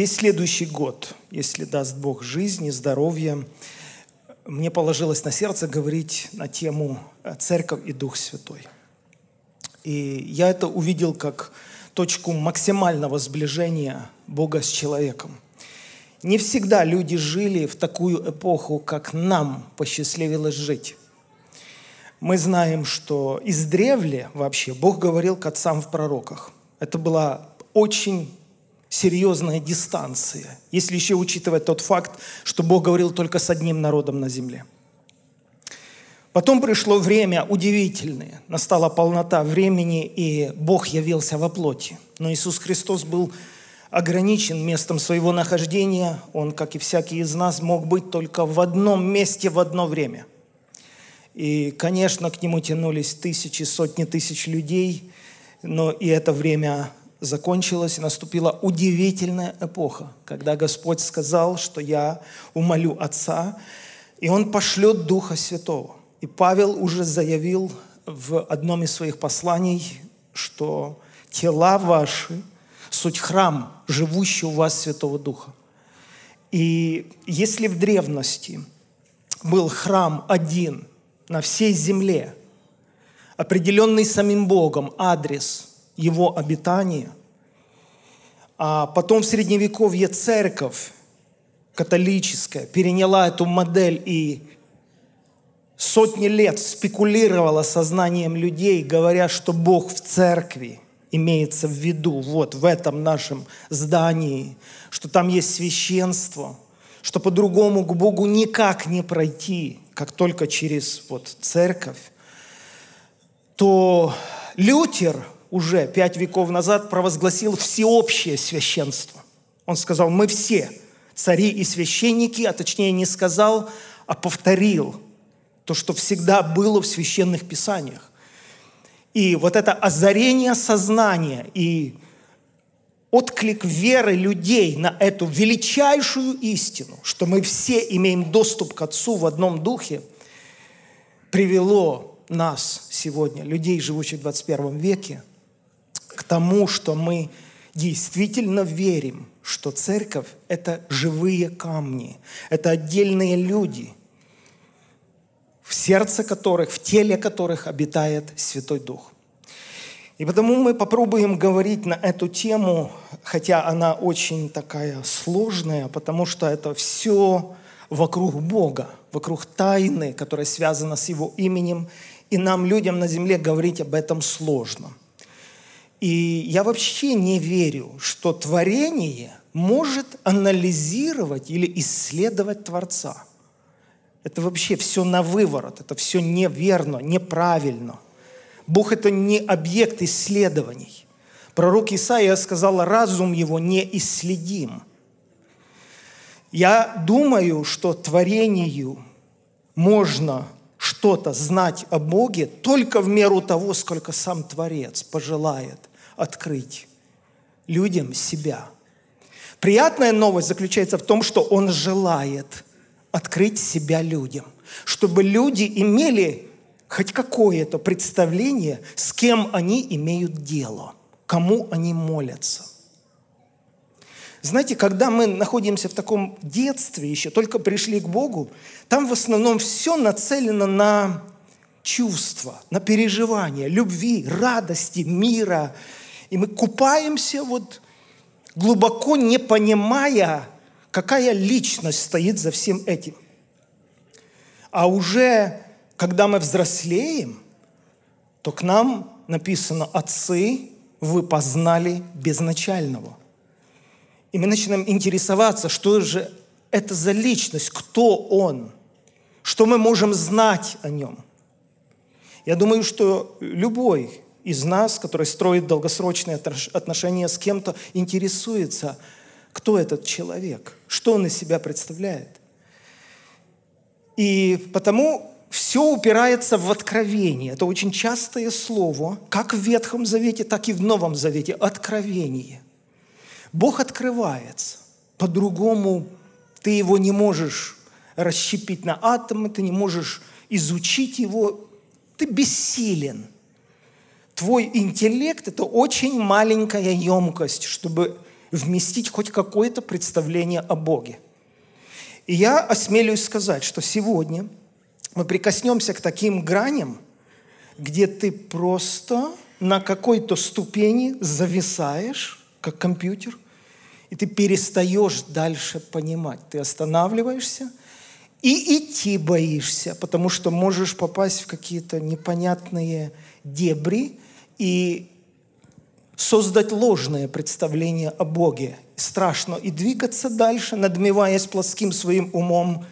весь следующий год, если даст Бог жизнь и здоровье, мне положилось на сердце говорить на тему э, «Церковь и Дух Святой». И я это увидел как точку максимального сближения Бога с человеком. Не всегда люди жили в такую эпоху, как нам посчастливилось жить. Мы знаем, что издревле вообще Бог говорил к отцам в пророках. Это была очень серьезная дистанция, если еще учитывать тот факт, что Бог говорил только с одним народом на земле. Потом пришло время удивительное, настала полнота времени, и Бог явился во плоти. Но Иисус Христос был ограничен местом своего нахождения, он, как и всякий из нас, мог быть только в одном месте в одно время. И, конечно, к нему тянулись тысячи, сотни тысяч людей, но и это время закончилась и наступила удивительная эпоха, когда Господь сказал, что я умолю Отца, и Он пошлет Духа Святого. И Павел уже заявил в одном из своих посланий, что тела ваши – суть храм, живущий у вас Святого Духа. И если в древности был храм один на всей земле, определенный самим Богом, адрес – его обитание. А потом в Средневековье церковь католическая переняла эту модель и сотни лет спекулировала сознанием людей, говоря, что Бог в церкви имеется в виду, вот в этом нашем здании, что там есть священство, что по-другому к Богу никак не пройти, как только через вот церковь, то Лютер уже пять веков назад провозгласил всеобщее священство. Он сказал, мы все, цари и священники, а точнее не сказал, а повторил то, что всегда было в священных писаниях. И вот это озарение сознания и отклик веры людей на эту величайшую истину, что мы все имеем доступ к Отцу в одном духе, привело нас сегодня, людей, живущих в 21 веке, к тому, что мы действительно верим, что церковь – это живые камни, это отдельные люди, в сердце которых, в теле которых обитает Святой Дух. И потому мы попробуем говорить на эту тему, хотя она очень такая сложная, потому что это все вокруг Бога, вокруг тайны, которая связана с Его именем, и нам, людям на земле, говорить об этом сложно. И я вообще не верю, что творение может анализировать или исследовать Творца. Это вообще все на выворот, это все неверно, неправильно. Бог – это не объект исследований. Пророк Исаия сказал, разум его не исследим. Я думаю, что творению можно что-то знать о Боге только в меру того, сколько сам Творец пожелает открыть людям себя. Приятная новость заключается в том, что Он желает открыть себя людям, чтобы люди имели хоть какое-то представление, с кем они имеют дело, кому они молятся. Знаете, когда мы находимся в таком детстве, еще только пришли к Богу, там в основном все нацелено на чувства, на переживания, любви, радости, мира, и мы купаемся вот глубоко не понимая, какая личность стоит за всем этим. А уже когда мы взрослеем, то к нам написано «Отцы, вы познали безначального». И мы начинаем интересоваться, что же это за личность, кто он, что мы можем знать о нем. Я думаю, что любой из нас, который строит долгосрочные отношения с кем-то, интересуется, кто этот человек, что он из себя представляет. И потому все упирается в откровение. Это очень частое слово, как в Ветхом Завете, так и в Новом Завете. Откровение. Бог открывается. По-другому ты его не можешь расщепить на атомы, ты не можешь изучить его. Ты бессилен – твой интеллект – это очень маленькая емкость, чтобы вместить хоть какое-то представление о Боге. И я осмелюсь сказать, что сегодня мы прикоснемся к таким граням, где ты просто на какой-то ступени зависаешь, как компьютер, и ты перестаешь дальше понимать. Ты останавливаешься и идти боишься, потому что можешь попасть в какие-то непонятные дебри, и создать ложное представление о Боге. Страшно. И двигаться дальше, надмеваясь плоским своим умом.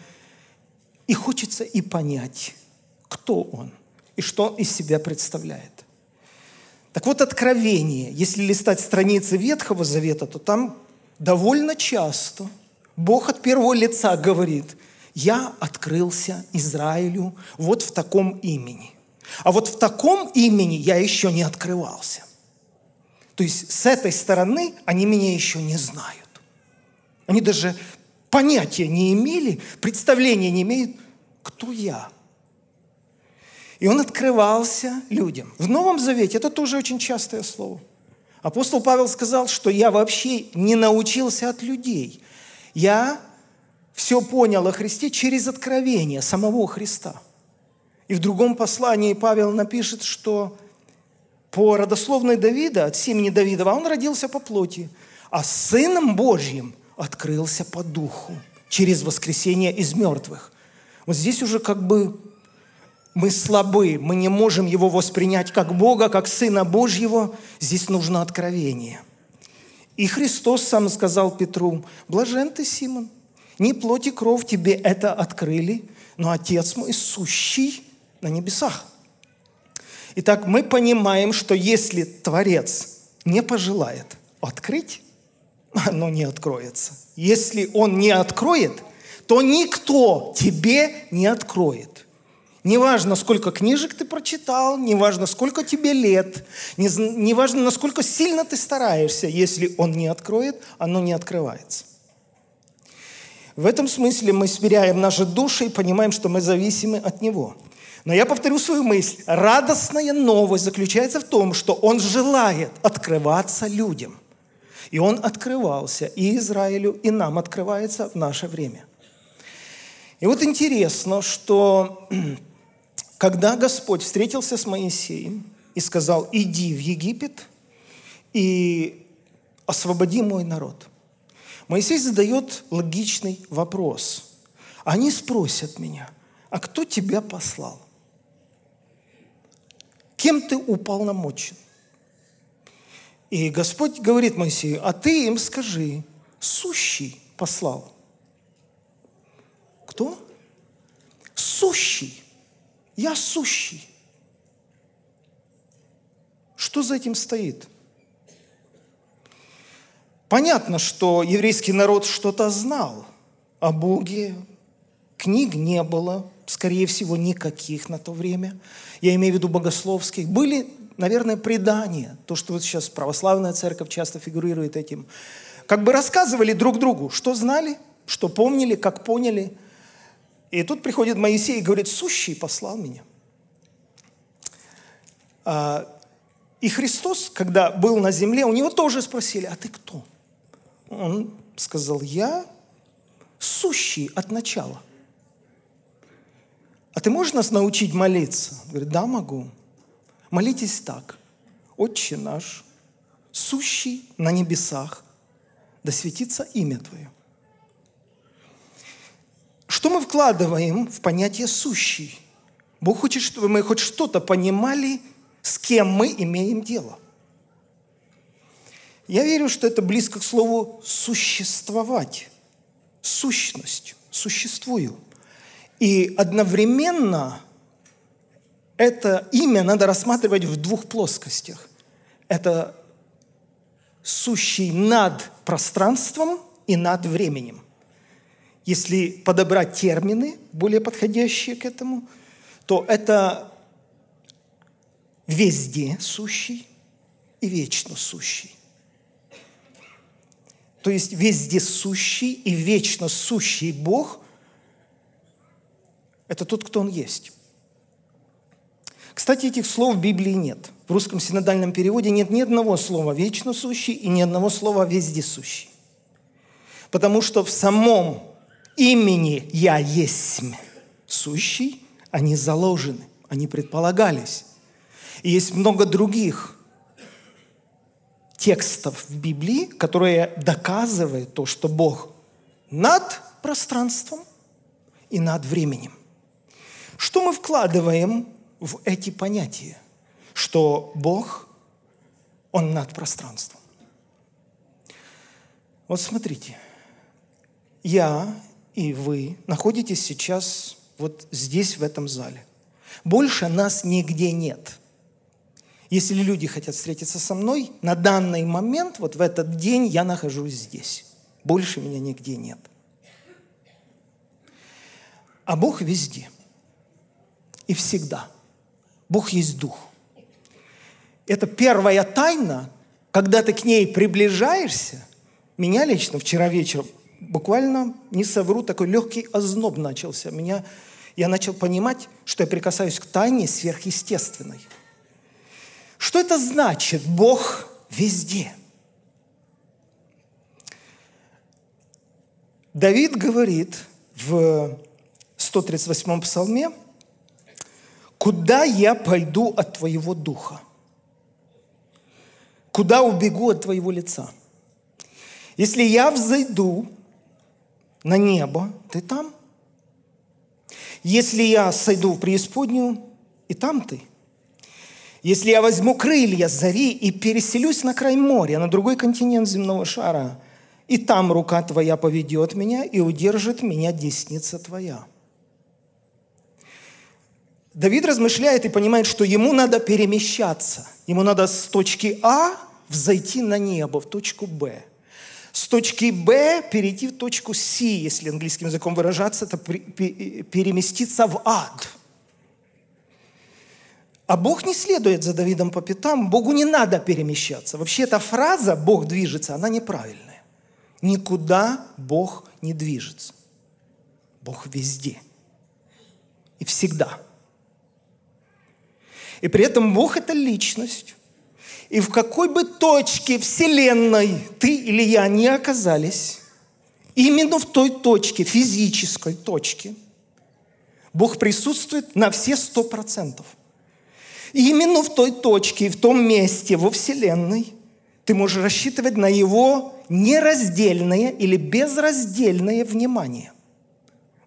И хочется и понять, кто он и что он из себя представляет. Так вот, откровение. Если листать страницы Ветхого Завета, то там довольно часто Бог от первого лица говорит, «Я открылся Израилю вот в таком имени». А вот в таком имени я еще не открывался. То есть с этой стороны они меня еще не знают. Они даже понятия не имели, представления не имеют, кто я. И он открывался людям. В Новом Завете это тоже очень частое слово. Апостол Павел сказал, что я вообще не научился от людей. Я все понял о Христе через откровение самого Христа – и в другом послании Павел напишет, что по родословной Давида, от семени Давидова, он родился по плоти, а Сыном Божьим открылся по духу через воскресение из мертвых. Вот здесь уже как бы мы слабы, мы не можем его воспринять как Бога, как Сына Божьего. Здесь нужно откровение. И Христос сам сказал Петру, «Блажен ты, Симон, не плоть и кровь тебе это открыли, но Отец мой сущий на небесах. Итак, мы понимаем, что если Творец не пожелает открыть, оно не откроется. Если он не откроет, то никто тебе не откроет. Неважно, сколько книжек ты прочитал, неважно, сколько тебе лет, неважно, насколько сильно ты стараешься, если он не откроет, оно не открывается. В этом смысле мы сверяем наши души и понимаем, что мы зависимы от него – но я повторю свою мысль. Радостная новость заключается в том, что он желает открываться людям. И он открывался и Израилю, и нам открывается в наше время. И вот интересно, что когда Господь встретился с Моисеем и сказал, иди в Египет и освободи мой народ, Моисей задает логичный вопрос. Они спросят меня, а кто тебя послал? Кем ты уполномочен? И Господь говорит Моисею, а ты им скажи, сущий послал. Кто? Сущий. Я сущий. Что за этим стоит? Понятно, что еврейский народ что-то знал о Боге, книг не было, скорее всего, никаких на то время. Я имею в виду богословских. Были, наверное, предания. То, что вот сейчас православная церковь часто фигурирует этим. Как бы рассказывали друг другу, что знали, что помнили, как поняли. И тут приходит Моисей и говорит, сущий послал меня. А, и Христос, когда был на земле, у него тоже спросили, а ты кто? Он сказал, я сущий от начала а ты можешь нас научить молиться? Говорит, да, могу. Молитесь так. Отче наш, сущий на небесах, да светится имя Твое. Что мы вкладываем в понятие «сущий»? Бог хочет, чтобы мы хоть что-то понимали, с кем мы имеем дело. Я верю, что это близко к слову «существовать», «сущность», «существую». И одновременно это имя надо рассматривать в двух плоскостях. Это сущий над пространством и над временем. Если подобрать термины, более подходящие к этому, то это везде сущий и вечно сущий. То есть везде сущий и вечно сущий Бог – это тот, кто он есть. Кстати, этих слов в Библии нет. В русском синодальном переводе нет ни одного слова «вечно сущий» и ни одного слова «вездесущий». Потому что в самом имени «Я есть» сущий, они заложены, они предполагались. И есть много других текстов в Библии, которые доказывают то, что Бог над пространством и над временем. Что мы вкладываем в эти понятия? Что Бог, Он над пространством. Вот смотрите, я и вы находитесь сейчас вот здесь, в этом зале. Больше нас нигде нет. Если люди хотят встретиться со мной, на данный момент, вот в этот день я нахожусь здесь. Больше меня нигде нет. А Бог везде – и всегда. Бог есть Дух. Это первая тайна, когда ты к ней приближаешься. Меня лично вчера вечером буквально, не совру, такой легкий озноб начался. Меня, я начал понимать, что я прикасаюсь к тайне сверхъестественной. Что это значит? Бог везде. Давид говорит в 138-м псалме – Куда я пойду от Твоего Духа? Куда убегу от Твоего лица? Если я взойду на небо, Ты там. Если я сойду в преисподнюю, и там Ты. Если я возьму крылья зари и переселюсь на край моря, на другой континент земного шара, и там рука Твоя поведет меня и удержит меня десница Твоя. Давид размышляет и понимает, что ему надо перемещаться. Ему надо с точки А взойти на небо, в точку Б. С точки Б перейти в точку С, если английским языком выражаться, это э, переместиться в ад. А Бог не следует за Давидом по пятам, Богу не надо перемещаться. Вообще эта фраза «Бог движется», она неправильная. Никуда Бог не движется. Бог везде и всегда – и при этом Бог – это личность. И в какой бы точке Вселенной ты или я не оказались, именно в той точке, физической точке, Бог присутствует на все сто процентов. И именно в той точке, в том месте во Вселенной ты можешь рассчитывать на Его нераздельное или безраздельное внимание.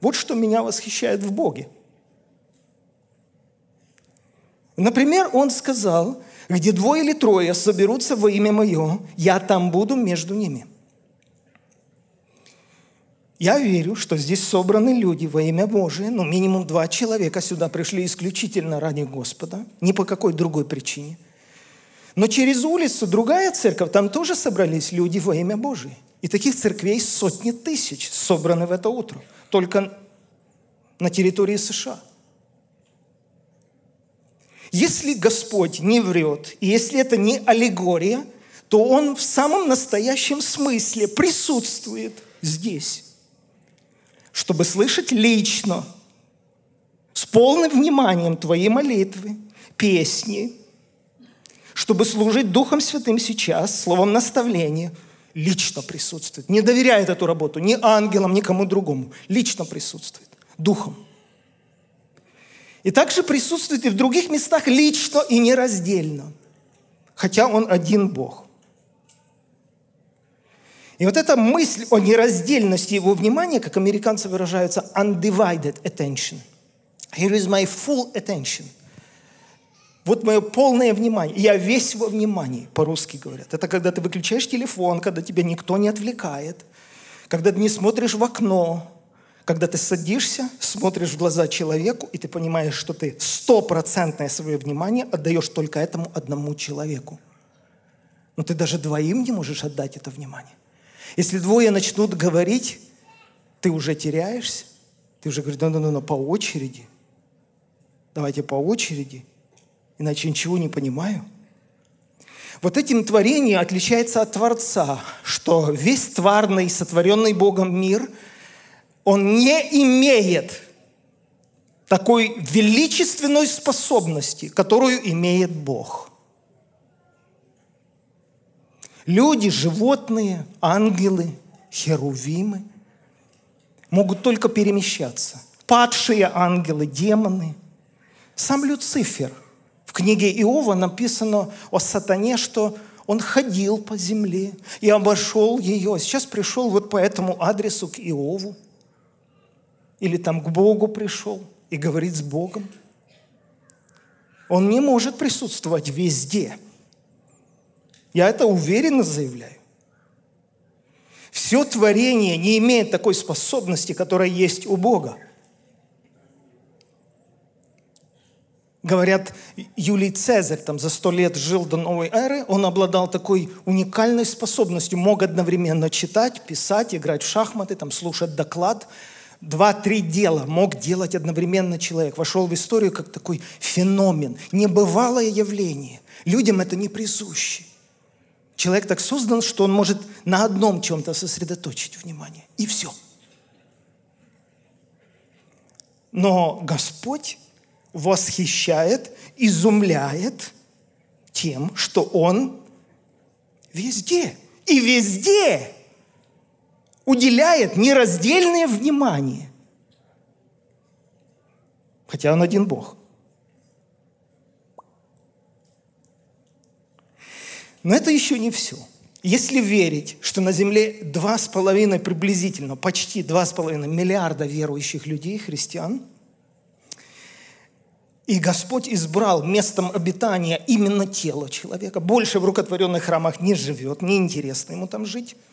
Вот что меня восхищает в Боге – Например, он сказал, где двое или трое соберутся во имя мое, я там буду между ними. Я верю, что здесь собраны люди во имя Божие, но минимум два человека сюда пришли исключительно ради Господа, ни по какой другой причине. Но через улицу другая церковь, там тоже собрались люди во имя Божие. И таких церквей сотни тысяч собраны в это утро, только на территории США – если Господь не врет, и если это не аллегория, то Он в самом настоящем смысле присутствует здесь, чтобы слышать лично, с полным вниманием твои молитвы, песни, чтобы служить Духом Святым сейчас, словом наставления, лично присутствует. Не доверяет эту работу ни ангелам, никому другому. Лично присутствует. Духом. И также присутствует и в других местах лично и нераздельно. Хотя он один Бог. И вот эта мысль о нераздельности его внимания, как американцы выражаются, undivided attention. Here is my full attention. Вот мое полное внимание. Я весь во внимании, по-русски говорят. Это когда ты выключаешь телефон, когда тебя никто не отвлекает, когда ты не смотришь в окно, когда ты садишься, смотришь в глаза человеку, и ты понимаешь, что ты стопроцентное свое внимание отдаешь только этому одному человеку. Но ты даже двоим не можешь отдать это внимание. Если двое начнут говорить, ты уже теряешься. Ты уже говоришь, ну-ну-ну, по очереди. Давайте по очереди, иначе ничего не понимаю. Вот этим творение отличается от Творца, что весь тварный, сотворенный Богом мир – он не имеет такой величественной способности, которую имеет Бог. Люди, животные, ангелы, херувимы могут только перемещаться. Падшие ангелы, демоны. Сам Люцифер. В книге Иова написано о сатане, что он ходил по земле и обошел ее. Сейчас пришел вот по этому адресу к Иову – или там к Богу пришел и говорит с Богом. Он не может присутствовать везде. Я это уверенно заявляю. Все творение не имеет такой способности, которая есть у Бога. Говорят, Юлий Цезарь там за сто лет жил до новой эры, он обладал такой уникальной способностью, мог одновременно читать, писать, играть в шахматы, там, слушать доклад, два-три дела мог делать одновременно человек, вошел в историю как такой феномен, небывалое явление. Людям это не присуще. Человек так создан, что он может на одном чем-то сосредоточить внимание. И все. Но Господь восхищает, изумляет тем, что Он везде. И везде уделяет нераздельное внимание. Хотя он один Бог. Но это еще не все. Если верить, что на Земле 2,5 приблизительно, почти 2,5 миллиарда верующих людей, христиан, и Господь избрал местом обитания именно тело человека, больше в рукотворенных храмах не живет, неинтересно ему там жить –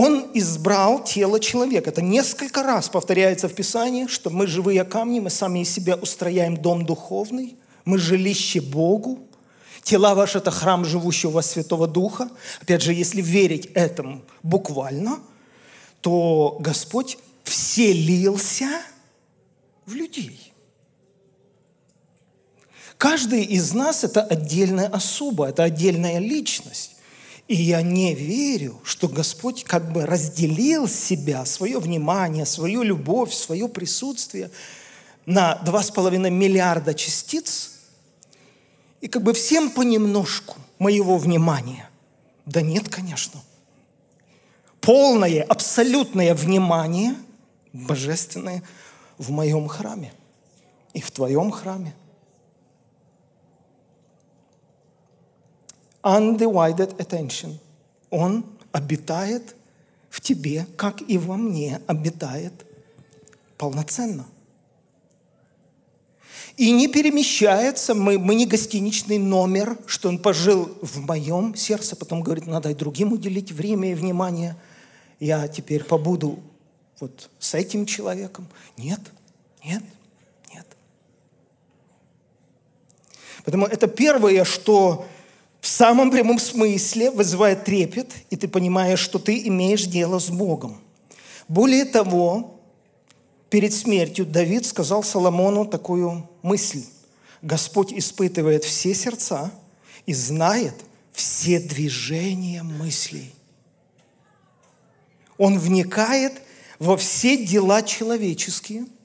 он избрал тело человека. Это несколько раз повторяется в Писании, что мы живые камни, мы сами из себя устрояем дом духовный, мы жилище Богу, Тела ваши – это храм живущего вас Святого Духа. Опять же, если верить этому буквально, то Господь вселился в людей. Каждый из нас – это отдельная особа, это отдельная личность. И я не верю, что Господь как бы разделил себя, свое внимание, свою любовь, свое присутствие на 2,5 миллиарда частиц и как бы всем понемножку моего внимания. Да нет, конечно. Полное, абсолютное внимание божественное в моем храме и в твоем храме – undivided attention. Он обитает в тебе, как и во мне обитает полноценно. И не перемещается, мы, мы не гостиничный номер, что он пожил в моем сердце, потом говорит, «Ну, надо и другим уделить время и внимание. Я теперь побуду вот с этим человеком. Нет, нет, нет. Поэтому это первое, что в самом прямом смысле вызывает трепет, и ты понимаешь, что ты имеешь дело с Богом. Более того, перед смертью Давид сказал Соломону такую мысль. Господь испытывает все сердца и знает все движения мыслей. Он вникает во все дела человеческие –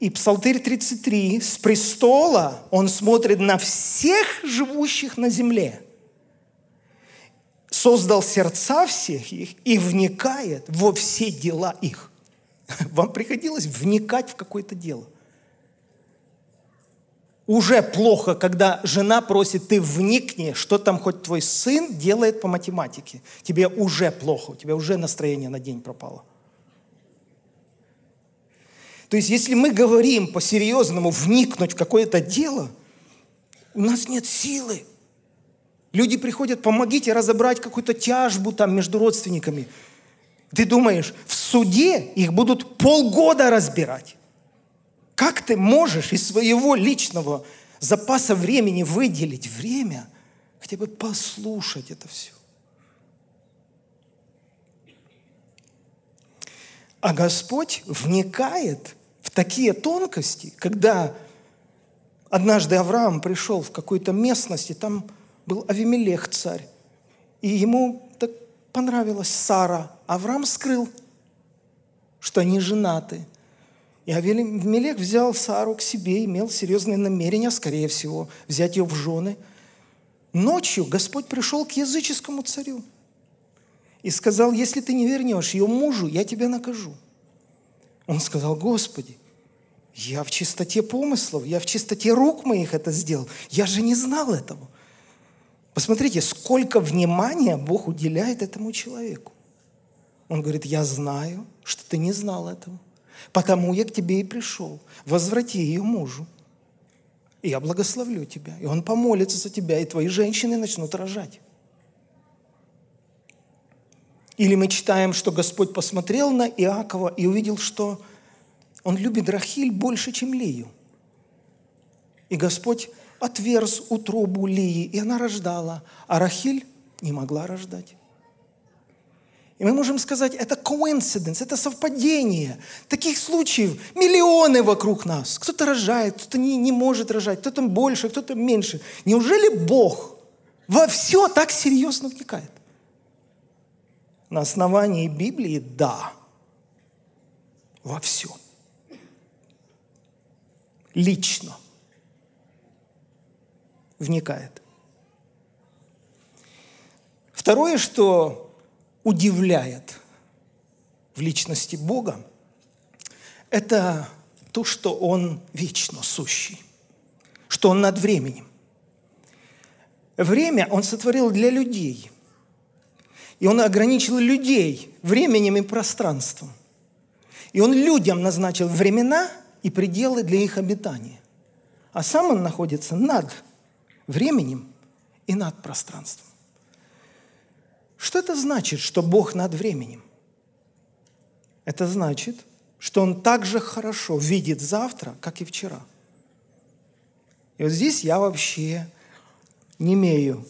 и Псалтырь 33, с престола он смотрит на всех живущих на земле. Создал сердца всех их и вникает во все дела их. Вам приходилось вникать в какое-то дело. Уже плохо, когда жена просит, ты вникни, что там хоть твой сын делает по математике. Тебе уже плохо, у тебя уже настроение на день пропало. То есть, если мы говорим по-серьезному вникнуть в какое-то дело, у нас нет силы. Люди приходят, помогите разобрать какую-то тяжбу там между родственниками. Ты думаешь, в суде их будут полгода разбирать. Как ты можешь из своего личного запаса времени выделить время, хотя бы послушать это все? А Господь вникает в такие тонкости, когда однажды Авраам пришел в какую-то местность, и там был Авимелех царь, и ему так понравилась Сара. Авраам скрыл, что они женаты. И Авимелех взял Сару к себе, имел серьезные намерения, скорее всего, взять ее в жены. Ночью Господь пришел к языческому царю и сказал, если ты не вернешь ее мужу, я тебя накажу. Он сказал, Господи, я в чистоте помыслов, я в чистоте рук моих это сделал. Я же не знал этого. Посмотрите, сколько внимания Бог уделяет этому человеку. Он говорит, я знаю, что ты не знал этого. Потому я к тебе и пришел. Возврати ее мужу. И я благословлю тебя. И он помолится за тебя, и твои женщины начнут рожать. Или мы читаем, что Господь посмотрел на Иакова и увидел, что он любит Рахиль больше, чем Лию. И Господь отверз утробу Лии, и она рождала, а Рахиль не могла рождать. И мы можем сказать, это coincidence, это совпадение. Таких случаев миллионы вокруг нас. Кто-то рожает, кто-то не, не может рожать, кто-то больше, кто-то меньше. Неужели Бог во все так серьезно вникает? на основании Библии – да. Во все Лично. Вникает. Второе, что удивляет в личности Бога, это то, что Он вечно сущий, что Он над временем. Время Он сотворил для людей – и он ограничил людей временем и пространством. И он людям назначил времена и пределы для их обитания. А сам он находится над временем и над пространством. Что это значит, что Бог над временем? Это значит, что Он так же хорошо видит завтра, как и вчера. И вот здесь я вообще не имею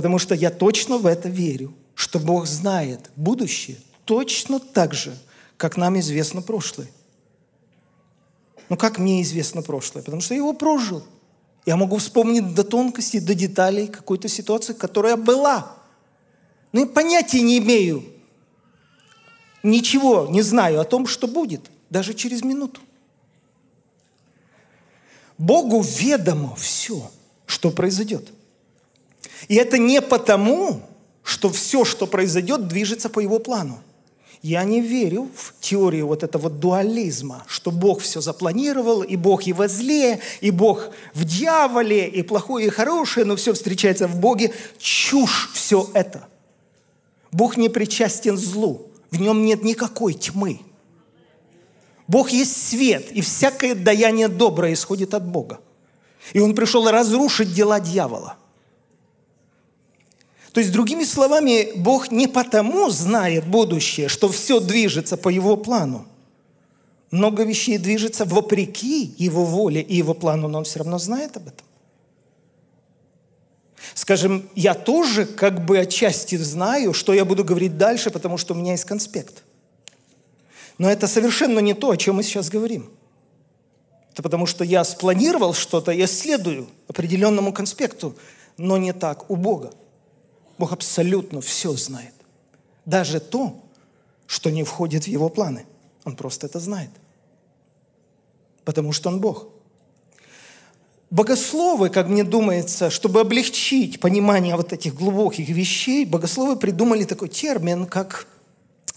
Потому что я точно в это верю, что Бог знает будущее точно так же, как нам известно прошлое. Но ну, как мне известно прошлое? Потому что я его прожил. Я могу вспомнить до тонкости, до деталей какой-то ситуации, которая была. Но я понятия не имею. Ничего не знаю о том, что будет, даже через минуту. Богу ведомо все, что произойдет – и это не потому, что все, что произойдет, движется по его плану. Я не верю в теорию вот этого дуализма, что Бог все запланировал, и Бог и во зле, и Бог в дьяволе, и плохое, и хорошее, но все встречается в Боге. Чушь все это. Бог не причастен злу, в нем нет никакой тьмы. Бог есть свет, и всякое даяние доброе исходит от Бога. И он пришел разрушить дела дьявола. То есть, другими словами, Бог не потому знает будущее, что все движется по Его плану. Много вещей движется вопреки Его воле и Его плану, но Он все равно знает об этом. Скажем, я тоже как бы отчасти знаю, что я буду говорить дальше, потому что у меня есть конспект. Но это совершенно не то, о чем мы сейчас говорим. Это потому что я спланировал что-то, я следую определенному конспекту, но не так у Бога. Бог абсолютно все знает. Даже то, что не входит в его планы. Он просто это знает. Потому что он Бог. Богословы, как мне думается, чтобы облегчить понимание вот этих глубоких вещей, богословы придумали такой термин, как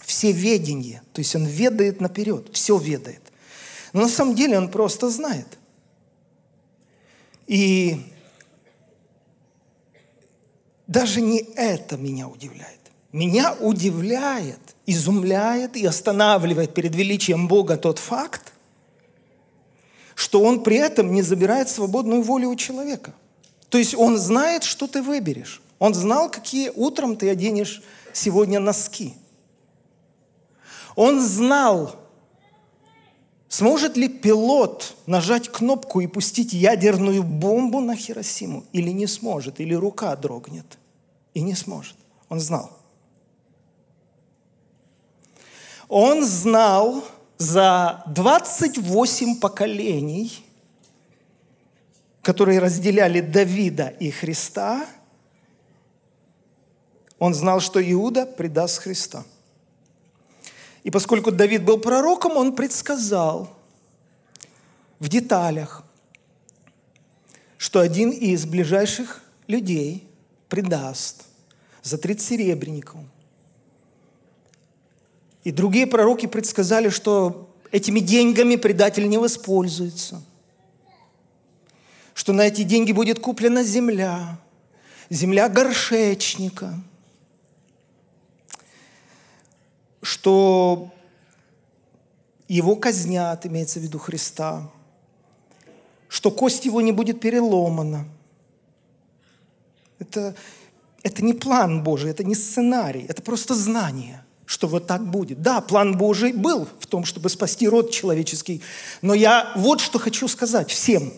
всеведение. То есть он ведает наперед, все ведает. Но на самом деле он просто знает. И даже не это меня удивляет. Меня удивляет, изумляет и останавливает перед величием Бога тот факт, что Он при этом не забирает свободную волю у человека. То есть Он знает, что ты выберешь. Он знал, какие утром ты оденешь сегодня носки. Он знал, Сможет ли пилот нажать кнопку и пустить ядерную бомбу на Хиросиму? Или не сможет? Или рука дрогнет? И не сможет. Он знал. Он знал за 28 поколений, которые разделяли Давида и Христа, он знал, что Иуда предаст Христа – и поскольку Давид был пророком, он предсказал в деталях, что один из ближайших людей предаст за 30 серебряников. И другие пророки предсказали, что этими деньгами предатель не воспользуется, что на эти деньги будет куплена земля, земля горшечника – что его казнят, имеется в виду Христа, что кость его не будет переломана. Это, это не план Божий, это не сценарий, это просто знание, что вот так будет. Да, план Божий был в том, чтобы спасти род человеческий, но я вот что хочу сказать всем.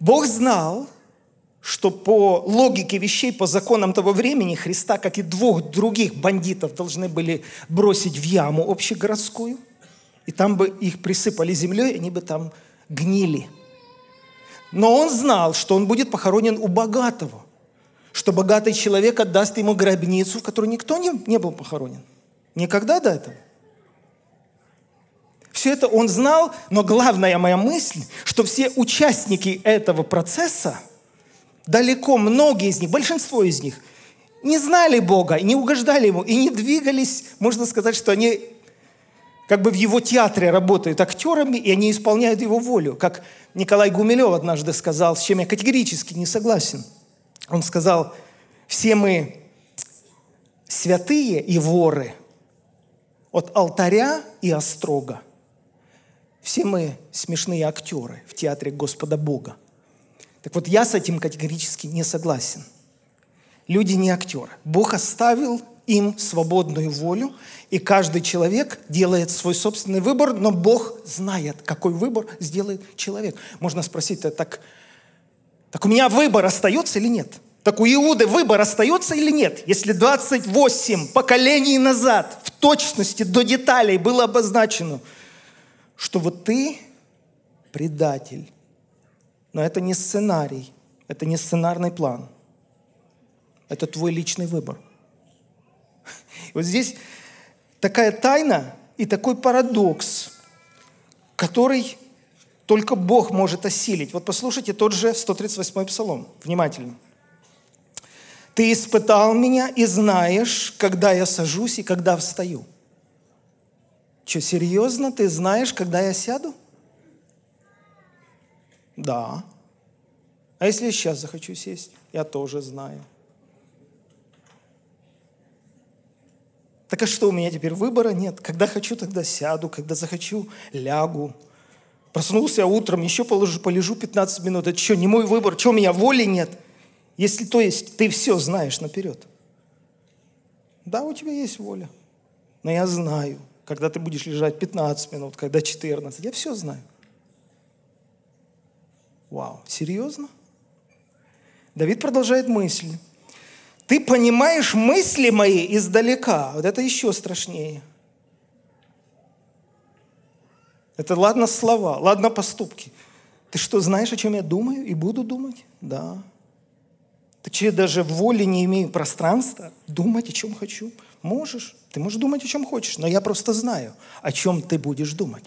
Бог знал, что по логике вещей, по законам того времени, Христа, как и двух других бандитов, должны были бросить в яму общегородскую, и там бы их присыпали землей, они бы там гнили. Но он знал, что он будет похоронен у богатого, что богатый человек отдаст ему гробницу, в которой никто не, не был похоронен. Никогда до этого. Все это он знал, но главная моя мысль, что все участники этого процесса – далеко многие из них, большинство из них, не знали Бога, не угождали Ему, и не двигались, можно сказать, что они как бы в его театре работают актерами, и они исполняют его волю. Как Николай Гумилев однажды сказал, с чем я категорически не согласен. Он сказал, все мы святые и воры от алтаря и острога. Все мы смешные актеры в театре Господа Бога. Так вот, я с этим категорически не согласен. Люди не актеры. Бог оставил им свободную волю, и каждый человек делает свой собственный выбор, но Бог знает, какой выбор сделает человек. Можно спросить, «А так, так у меня выбор остается или нет? Так у Иуды выбор остается или нет? Если 28 поколений назад в точности до деталей было обозначено, что вот ты предатель, но это не сценарий, это не сценарный план. Это твой личный выбор. вот здесь такая тайна и такой парадокс, который только Бог может осилить. Вот послушайте тот же 138-й псалом, внимательно. «Ты испытал меня и знаешь, когда я сажусь и когда встаю». Что, серьезно? Ты знаешь, когда я сяду? Да. А если я сейчас захочу сесть? Я тоже знаю. Так а что, у меня теперь выбора нет? Когда хочу, тогда сяду, когда захочу, лягу. Проснулся утром, еще положу, полежу 15 минут. Это что, не мой выбор? Что, у меня воли нет? Если то есть ты все знаешь наперед. Да, у тебя есть воля. Но я знаю, когда ты будешь лежать 15 минут, когда 14. Я все знаю. Вау, серьезно? Давид продолжает мысль. Ты понимаешь мысли мои издалека. Вот это еще страшнее. Это ладно слова, ладно поступки. Ты что, знаешь, о чем я думаю и буду думать? Да. Ты че, даже в воле не имею пространства думать, о чем хочу? Можешь. Ты можешь думать, о чем хочешь, но я просто знаю, о чем ты будешь думать.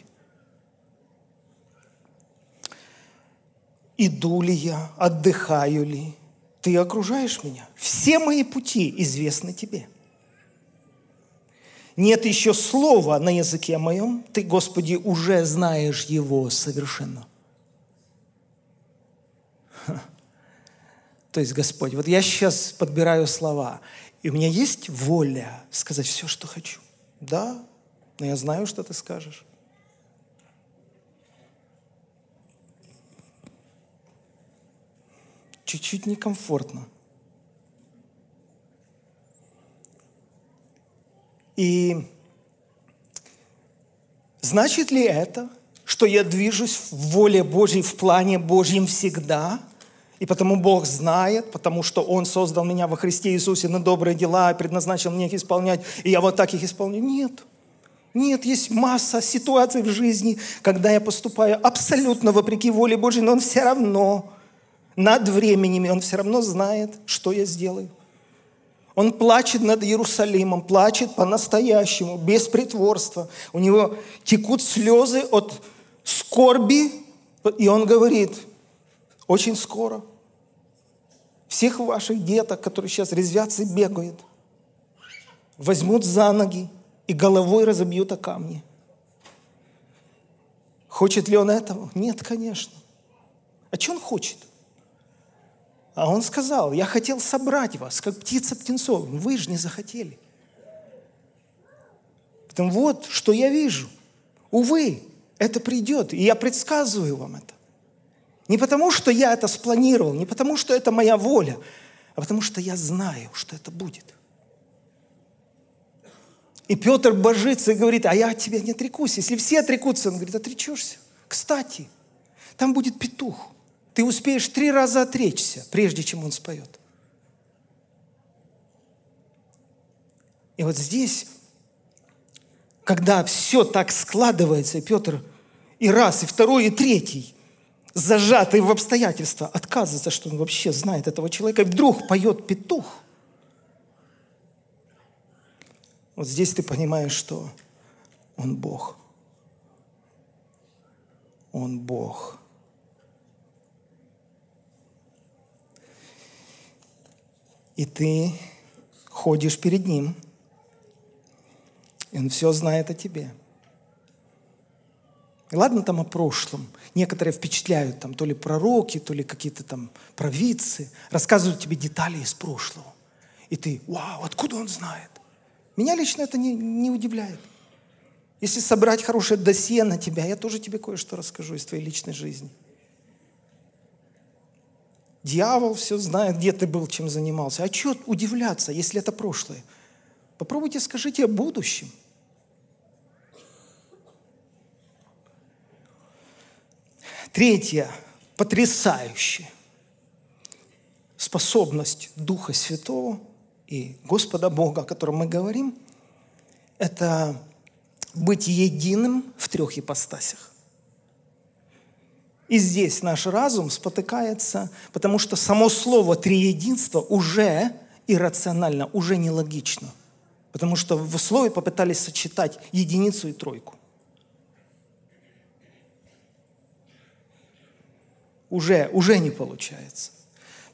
Иду ли я, отдыхаю ли? Ты окружаешь меня. Все мои пути известны тебе. Нет еще слова на языке моем, ты, Господи, уже знаешь его совершенно. То есть, Господь, вот я сейчас подбираю слова, и у меня есть воля сказать все, что хочу. Да, но я знаю, что ты скажешь. чуть-чуть некомфортно. И значит ли это, что я движусь в воле Божьей, в плане Божьем всегда? И потому Бог знает, потому что Он создал меня во Христе Иисусе на добрые дела предназначил мне их исполнять, и я вот так их исполняю. Нет. Нет, есть масса ситуаций в жизни, когда я поступаю абсолютно вопреки воле Божьей, но Он все равно над временем, он все равно знает, что я сделаю. Он плачет над Иерусалимом, плачет по-настоящему, без притворства. У него текут слезы от скорби, и он говорит, очень скоро всех ваших деток, которые сейчас резвятся и бегают, возьмут за ноги и головой разобьют о камни. Хочет ли он этого? Нет, конечно. А что он хочет? А он сказал, я хотел собрать вас, как птица птенцов. Вы же не захотели. Потом вот, что я вижу. Увы, это придет, и я предсказываю вам это. Не потому, что я это спланировал, не потому, что это моя воля, а потому, что я знаю, что это будет. И Петр божится и говорит, а я от тебя не отрекусь. Если все отрекутся, он говорит, отречешься. Кстати, там будет петух – ты успеешь три раза отречься, прежде чем он споет. И вот здесь, когда все так складывается, Петр и раз, и второй, и третий, зажатый в обстоятельства, отказывается, что он вообще знает этого человека, и вдруг поет петух. Вот здесь ты понимаешь, что он Бог. Он Бог. и ты ходишь перед Ним. И Он все знает о тебе. И ладно там о прошлом. Некоторые впечатляют там то ли пророки, то ли какие-то там провидцы. Рассказывают тебе детали из прошлого. И ты, вау, откуда он знает? Меня лично это не, не удивляет. Если собрать хорошее досье на тебя, я тоже тебе кое-что расскажу из твоей личной жизни. Дьявол все знает, где ты был, чем занимался. А чего удивляться, если это прошлое? Попробуйте скажите о будущем. Третье, потрясающе. Способность Духа Святого и Господа Бога, о котором мы говорим, это быть единым в трех ипостасях. И здесь наш разум спотыкается, потому что само слово «триединство» уже иррационально, уже нелогично. Потому что в слове попытались сочетать единицу и тройку. Уже, уже не получается.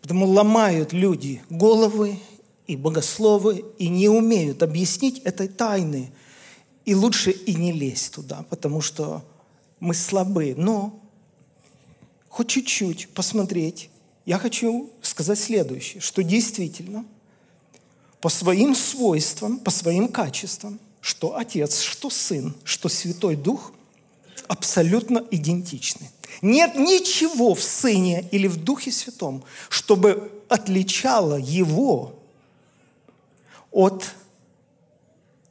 Потому ломают люди головы и богословы, и не умеют объяснить этой тайны. И лучше и не лезть туда, потому что мы слабы. Но хоть чуть-чуть посмотреть, я хочу сказать следующее, что действительно по своим свойствам, по своим качествам, что Отец, что Сын, что Святой Дух абсолютно идентичны. Нет ничего в Сыне или в Духе Святом, чтобы отличало Его от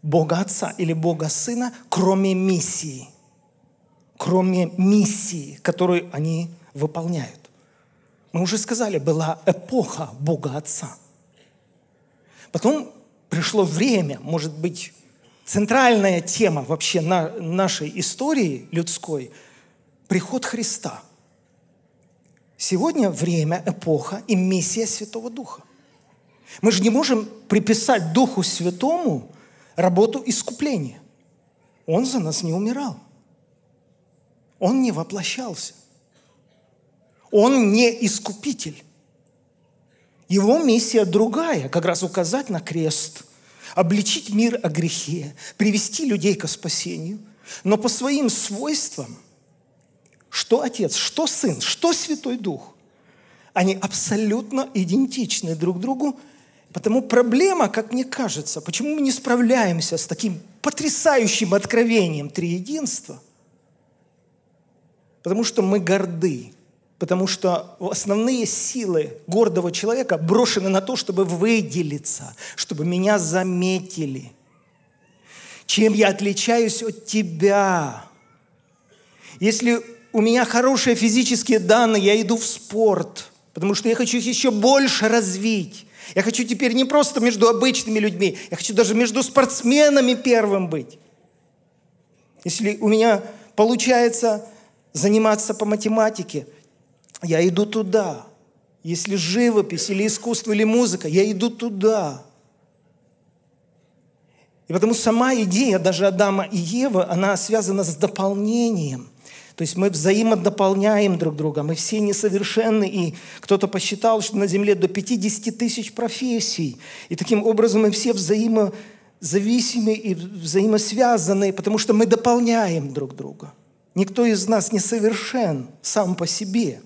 Бога Отца или Бога Сына, кроме миссии. Кроме миссии, которую они выполняют. Мы уже сказали, была эпоха Бога Отца. Потом пришло время, может быть, центральная тема вообще на нашей истории людской – приход Христа. Сегодня время, эпоха и миссия Святого Духа. Мы же не можем приписать Духу Святому работу искупления. Он за нас не умирал. Он не воплощался. Он не искупитель. Его миссия другая, как раз указать на крест, обличить мир о грехе, привести людей ко спасению. Но по своим свойствам, что Отец, что Сын, что Святой Дух, они абсолютно идентичны друг другу, потому проблема, как мне кажется, почему мы не справляемся с таким потрясающим откровением триединства, потому что мы горды потому что основные силы гордого человека брошены на то, чтобы выделиться, чтобы меня заметили. Чем я отличаюсь от тебя? Если у меня хорошие физические данные, я иду в спорт, потому что я хочу их еще больше развить. Я хочу теперь не просто между обычными людьми, я хочу даже между спортсменами первым быть. Если у меня получается заниматься по математике – я иду туда. Если живопись или искусство или музыка, я иду туда. И потому сама идея даже Адама и Евы, она связана с дополнением. То есть мы взаимодополняем друг друга, мы все несовершенны, и кто-то посчитал, что на Земле до 50 тысяч профессий. И таким образом мы все взаимозависимы и взаимосвязаны, потому что мы дополняем друг друга. Никто из нас не совершен сам по себе –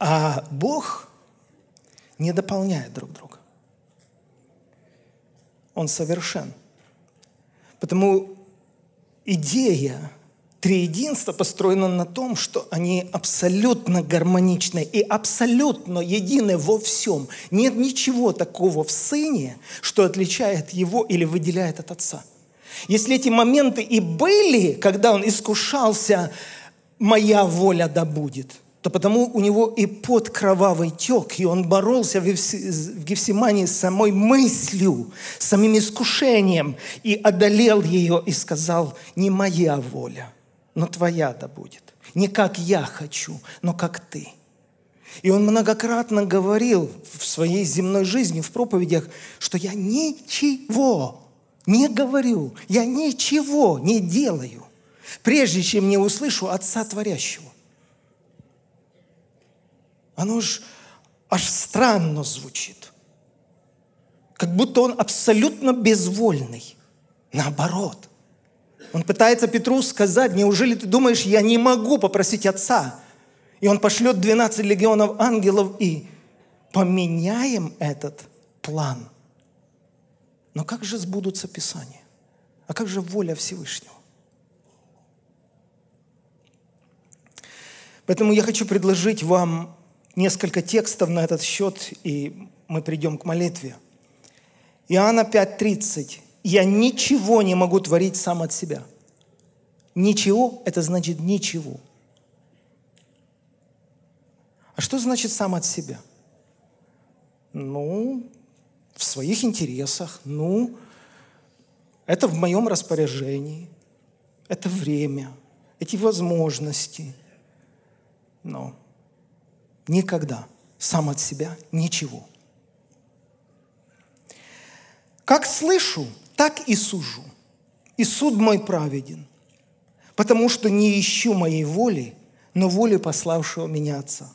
а Бог не дополняет друг друга. Он совершен. Потому идея триединства построена на том, что они абсолютно гармоничны и абсолютно едины во всем. Нет ничего такого в сыне, что отличает его или выделяет от отца. Если эти моменты и были, когда он искушался, моя воля да будет – то потому у него и под кровавый тек, и он боролся в Гефсимании с самой мыслью, с самим искушением, и одолел ее и сказал, не моя воля, но твоя да будет. Не как я хочу, но как ты. И он многократно говорил в своей земной жизни, в проповедях, что я ничего не говорю, я ничего не делаю, прежде чем не услышу Отца Творящего оно ж аж странно звучит. Как будто он абсолютно безвольный. Наоборот. Он пытается Петру сказать, неужели ты думаешь, я не могу попросить отца? И он пошлет 12 легионов ангелов и поменяем этот план. Но как же сбудутся Писания? А как же воля Всевышнего? Поэтому я хочу предложить вам несколько текстов на этот счет, и мы придем к молитве. Иоанна 5.30. «Я ничего не могу творить сам от себя». Ничего – это значит ничего. А что значит сам от себя? Ну, в своих интересах, ну, это в моем распоряжении, это время, эти возможности. Но Никогда. Сам от себя ничего. Как слышу, так и сужу. И суд мой праведен, потому что не ищу моей воли, но воли пославшего меня Отца.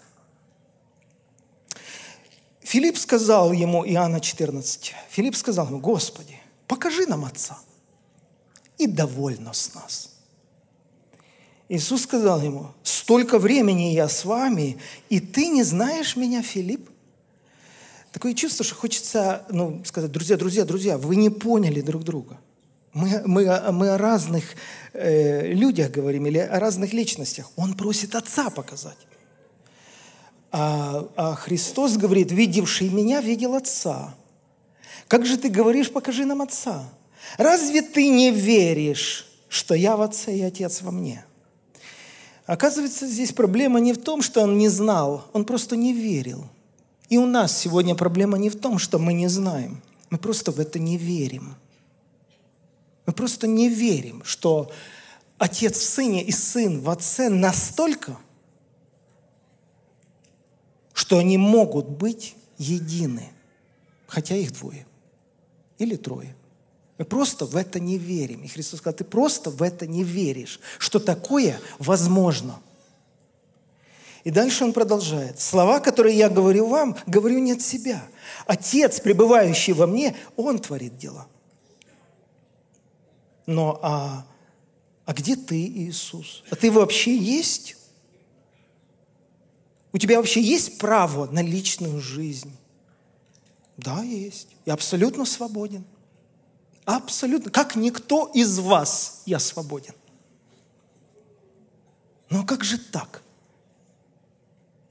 Филипп сказал ему, Иоанна 14, Филипп сказал ему, Господи, покажи нам Отца, и довольно с нас – Иисус сказал ему, «Столько времени я с вами, и ты не знаешь меня, Филипп?» Такое чувство, что хочется ну, сказать, друзья, друзья, друзья, вы не поняли друг друга. Мы, мы, мы о разных э, людях говорим или о разных личностях. Он просит Отца показать. А, а Христос говорит, видевший меня, видел Отца. Как же ты говоришь, покажи нам Отца? Разве ты не веришь, что я в Отце и Отец во мне?» Оказывается, здесь проблема не в том, что он не знал, он просто не верил. И у нас сегодня проблема не в том, что мы не знаем, мы просто в это не верим. Мы просто не верим, что отец в сыне и сын в отце настолько, что они могут быть едины, хотя их двое или трое – мы просто в это не верим. И Христос сказал, ты просто в это не веришь, что такое возможно. И дальше он продолжает. Слова, которые я говорю вам, говорю не от себя. Отец, пребывающий во мне, он творит дела. Но а, а где ты, Иисус? А ты вообще есть? У тебя вообще есть право на личную жизнь? Да, есть. Я абсолютно свободен. Абсолютно. Как никто из вас я свободен. Но ну, а как же так?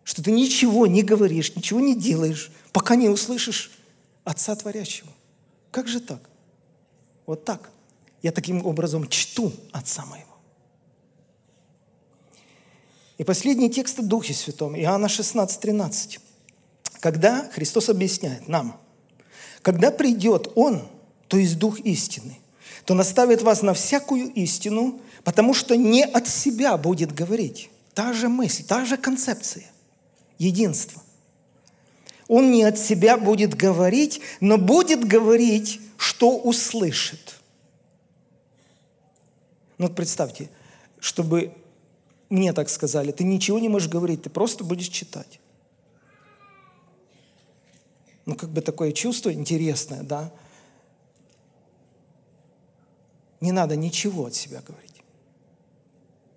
Что ты ничего не говоришь, ничего не делаешь, пока не услышишь Отца Творящего. Как же так? Вот так. Я таким образом чту Отца моего. И последний текст о Духе Святом, Иоанна 16, 13. Когда Христос объясняет нам, когда придет Он – то есть Дух истины, то наставит вас на всякую истину, потому что не от себя будет говорить. Та же мысль, та же концепция единство. Он не от себя будет говорить, но будет говорить, что услышит. Ну вот представьте, чтобы мне так сказали, ты ничего не можешь говорить, ты просто будешь читать. Ну, как бы такое чувство интересное, да? Не надо ничего от себя говорить.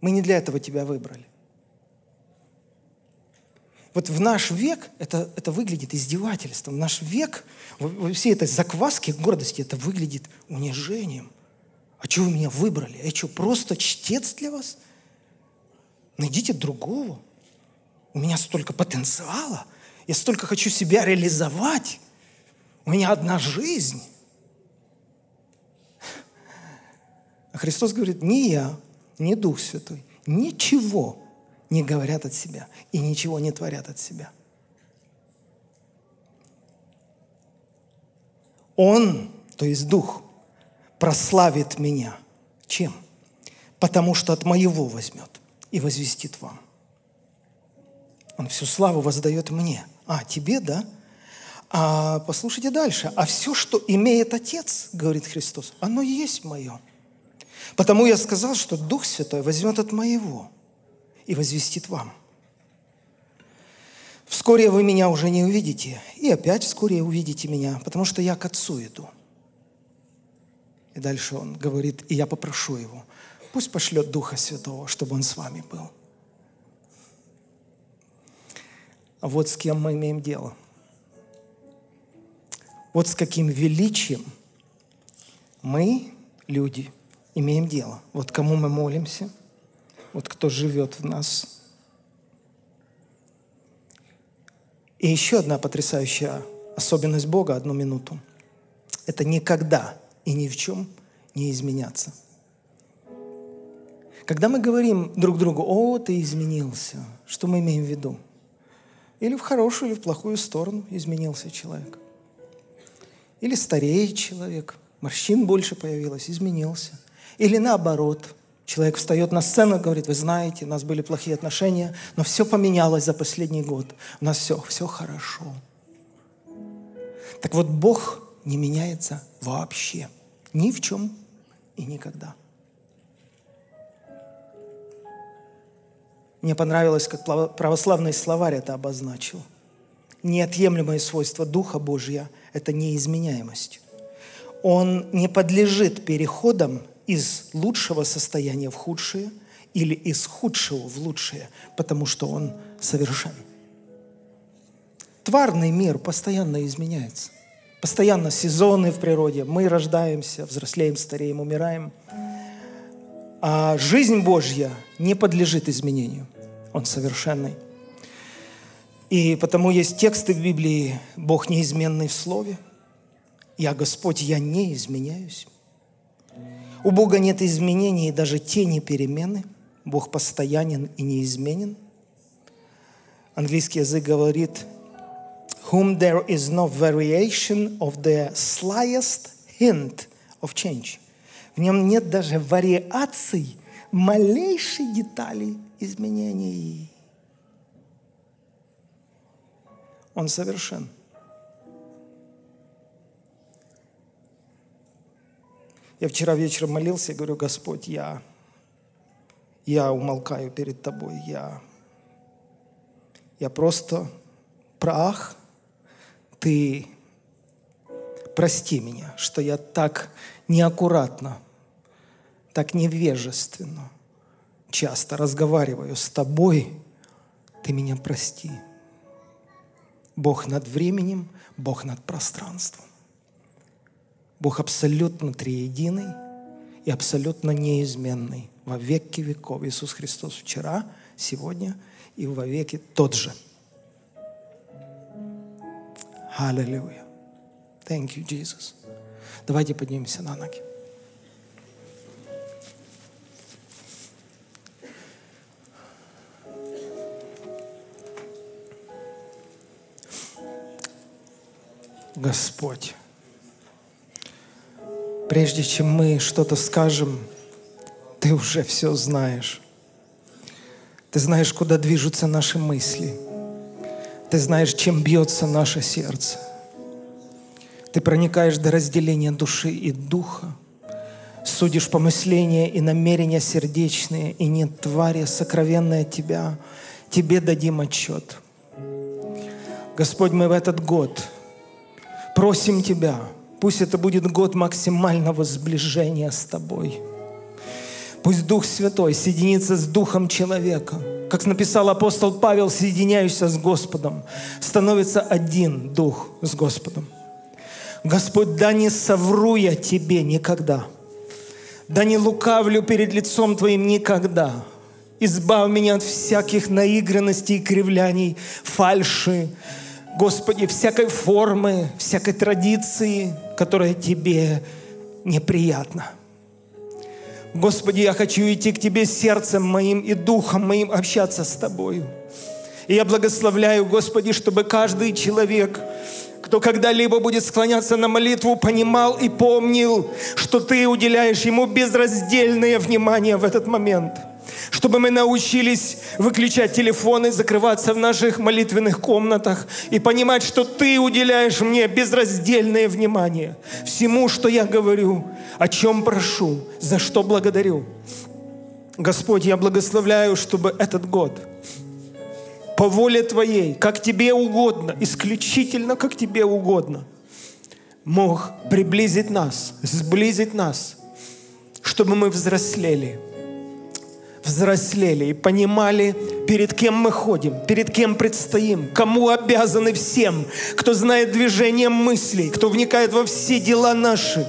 Мы не для этого тебя выбрали. Вот в наш век это, это выглядит издевательством. В наш век во всей этой закваски гордости это выглядит унижением. А чего вы меня выбрали? Я что, просто чтец для вас? Найдите другого. У меня столько потенциала. Я столько хочу себя реализовать. У меня одна жизнь. А Христос говорит, не я, не Дух Святой, ничего не говорят от себя и ничего не творят от себя. Он, то есть Дух, прославит меня. Чем? Потому что от моего возьмет и возвестит вам. Он всю славу воздает мне. А, тебе, да? А послушайте дальше. А все, что имеет Отец, говорит Христос, оно есть мое. Потому я сказал, что Дух Святой возьмет от моего и возвестит вам. Вскоре вы меня уже не увидите, и опять вскоре увидите меня, потому что я к Отцу иду. И дальше он говорит, и я попрошу его, пусть пошлет Духа Святого, чтобы он с вами был. А вот с кем мы имеем дело. Вот с каким величием мы, люди, имеем дело. Вот кому мы молимся, вот кто живет в нас. И еще одна потрясающая особенность Бога, одну минуту. Это никогда и ни в чем не изменяться. Когда мы говорим друг другу, о, ты изменился, что мы имеем в виду? Или в хорошую, или в плохую сторону изменился человек. Или стареет человек, морщин больше появилось, изменился – или наоборот, человек встает на сцену и говорит, вы знаете, у нас были плохие отношения, но все поменялось за последний год. У нас все, все хорошо. Так вот, Бог не меняется вообще. Ни в чем и никогда. Мне понравилось, как православный словарь это обозначил. Неотъемлемое свойство Духа Божия — это неизменяемость. Он не подлежит переходам из лучшего состояния в худшее или из худшего в лучшее, потому что он совершен. Тварный мир постоянно изменяется. Постоянно сезоны в природе. Мы рождаемся, взрослеем, стареем, умираем. А жизнь Божья не подлежит изменению. Он совершенный. И потому есть тексты в Библии «Бог неизменный в Слове». «Я Господь, я не изменяюсь». У Бога нет изменений и даже тени перемены. Бог постоянен и неизменен. Английский язык говорит «Whom there is no variation of the slightest hint of change». В нем нет даже вариаций, малейшей детали изменений. Он совершен – Я вчера вечером молился и говорю, Господь, я, я умолкаю перед Тобой, я, я просто прах, Ты прости меня, что я так неаккуратно, так невежественно часто разговариваю с Тобой, Ты меня прости. Бог над временем, Бог над пространством. Бог абсолютно триединый и абсолютно неизменный во веки веков. Иисус Христос вчера, сегодня и во веки тот же. Аллилуйя. Thank you, Jesus. Давайте поднимемся на ноги. Господь прежде чем мы что-то скажем, ты уже все знаешь. Ты знаешь, куда движутся наши мысли. Ты знаешь, чем бьется наше сердце. Ты проникаешь до разделения души и духа, судишь помысления и намерения сердечные, и нет твари сокровенная тебя. Тебе дадим отчет. Господь, мы в этот год просим Тебя – Пусть это будет год максимального сближения с Тобой. Пусть Дух Святой соединится с Духом человека. Как написал апостол Павел, соединяйся с Господом. Становится один Дух с Господом. Господь, да не совру я Тебе никогда. Да не лукавлю перед лицом Твоим никогда. Избавь меня от всяких наигранностей и кривляний, фальши, Господи, всякой формы, всякой традиции – которое тебе неприятно. Господи, я хочу идти к Тебе сердцем моим и духом моим общаться с Тобою. И я благословляю, Господи, чтобы каждый человек, кто когда-либо будет склоняться на молитву, понимал и помнил, что Ты уделяешь ему безраздельное внимание в этот момент – чтобы мы научились выключать телефоны, закрываться в наших молитвенных комнатах и понимать, что Ты уделяешь мне безраздельное внимание всему, что я говорю, о чем прошу, за что благодарю. Господь, я благословляю, чтобы этот год по воле Твоей, как Тебе угодно, исключительно как Тебе угодно, мог приблизить нас, сблизить нас, чтобы мы взрослели – взрослели и понимали, перед кем мы ходим, перед кем предстоим, кому обязаны всем, кто знает движение мыслей, кто вникает во все дела наши,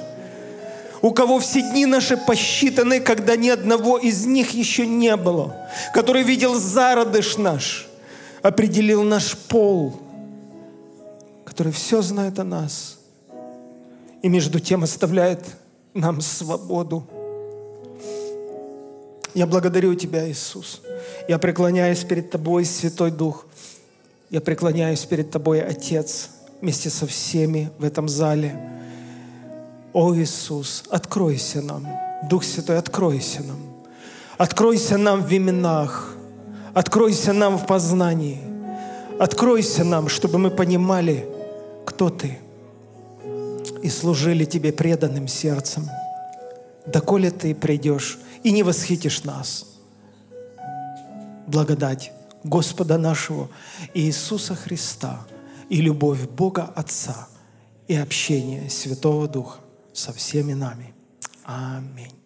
у кого все дни наши посчитаны, когда ни одного из них еще не было, который видел зародыш наш, определил наш пол, который все знает о нас и между тем оставляет нам свободу. Я благодарю Тебя, Иисус. Я преклоняюсь перед Тобой, Святой Дух. Я преклоняюсь перед Тобой, Отец, вместе со всеми в этом зале. О, Иисус, откройся нам. Дух Святой, откройся нам. Откройся нам в именах. Откройся нам в познании. Откройся нам, чтобы мы понимали, кто Ты. И служили Тебе преданным сердцем. Доколе Ты придешь и не восхитишь нас. Благодать Господа нашего Иисуса Христа и любовь Бога Отца и общение Святого Духа со всеми нами. Аминь.